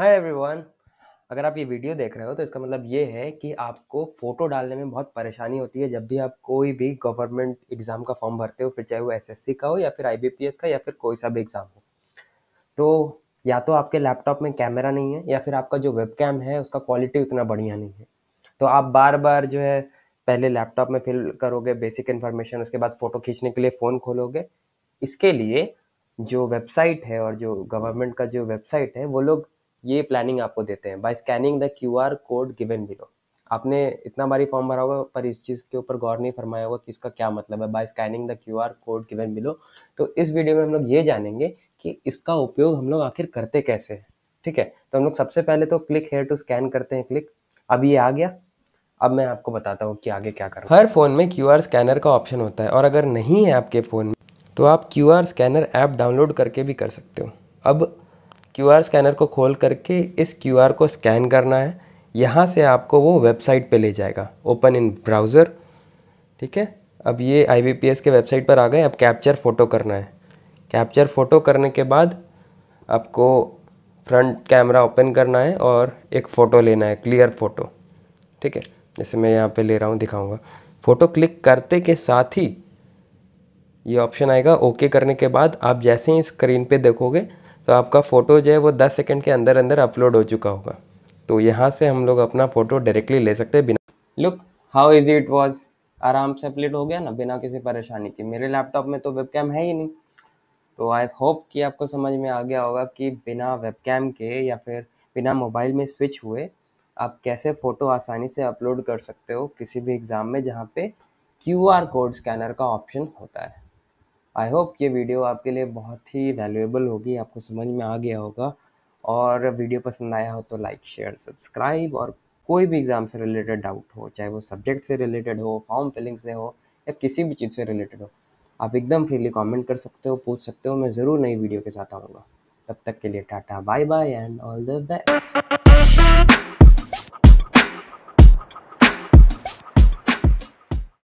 hi everyone अगर आप ये वीडियो देख रहे हो तो इसका मतलब ये है कि आपको फ़ोटो डालने में बहुत परेशानी होती है जब भी आप कोई भी गवर्नमेंट एग्ज़ाम का फॉर्म भरते हो फिर चाहे वो एसएससी का हो या फिर आईबीपीएस का या फिर कोई सा भी एग्ज़ाम हो तो या तो आपके लैपटॉप में कैमरा नहीं है या फिर आपका जो वेब है उसका क्वालिटी उतना बढ़िया नहीं है तो आप बार बार जो है पहले लैपटॉप में फिल करोगे बेसिक इन्फॉर्मेशन उसके बाद फ़ोटो खींचने के लिए फ़ोन खोलोगे इसके लिए जो वेबसाइट है और जो गवर्नमेंट का जो वेबसाइट है वो लोग ये प्लानिंग आपको देते हैं by scanning the Q R code given below आपने इतना बारी फॉर्म भरा होगा पर इस चीज़ के ऊपर गौर नहीं फरमाया होगा कि इसका क्या मतलब है by scanning the Q R code given below तो इस वीडियो में हम लोग ये जानेंगे कि इसका उपयोग हम लोग आखिर करते कैसे हैं ठीक है तो हम लोग सबसे पहले तो क्लिक हेयर टू स्कैन करते हैं क्लिक अब ये आ गया अब मैं आपको बताता हूँ कि आगे क्या करना हर फ़ोन में क्यू स्कैनर का ऑप्शन होता है और अगर नहीं है आपके फ़ोन में तो आप क्यू स्कैनर ऐप डाउनलोड करके भी कर सकते हो अब क्यूआर स्कैनर को खोल करके इस क्यूआर को स्कैन करना है यहाँ से आपको वो वेबसाइट पे ले जाएगा ओपन इन ब्राउज़र ठीक है अब ये आई के वेबसाइट पर आ गए अब कैप्चर फ़ोटो करना है कैप्चर फ़ोटो करने के बाद आपको फ्रंट कैमरा ओपन करना है और एक फ़ोटो लेना है क्लियर फ़ोटो ठीक है जैसे मैं यहाँ पे ले रहा हूँ दिखाऊँगा फ़ोटो क्लिक करते के साथ ही ये ऑप्शन आएगा ओके करने के बाद आप जैसे ही स्क्रीन पे देखोगे तो आपका फ़ोटो जो है वो दस सेकेंड के अंदर अंदर अपलोड हो चुका होगा तो यहाँ से हम लोग अपना फ़ोटो डायरेक्टली ले सकते हैं बिना look how easy it was आराम से अपलेट हो गया ना बिना किसी परेशानी के मेरे लैपटॉप में तो वेबकैम है ही नहीं तो आई होप कि आपको समझ में आ गया होगा कि बिना वेबकैम के या फिर बिना मोबाइल में स्विच हुए आप कैसे फ़ोटो आसानी से अपलोड कर सकते हो किसी भी एग्ज़ाम में जहाँ पे क्यू आर कोड स्कैनर का ऑप्शन होता है आई होप ये वीडियो आपके लिए बहुत ही वैल्यूएबल होगी आपको समझ में आ गया होगा और वीडियो पसंद आया हो तो लाइक शेयर सब्सक्राइब और कोई भी एग्ज़ाम से रिलेटेड डाउट हो चाहे वो सब्जेक्ट से रिलेटेड हो फॉर्म फिलिंग से हो या किसी भी चीज़ से रिलेटेड हो आप एकदम फ्रीली कमेंट कर सकते हो पूछ सकते हो मैं ज़रूर नई वीडियो के साथ आऊँगा तब तक के लिए tata bye bye and all the best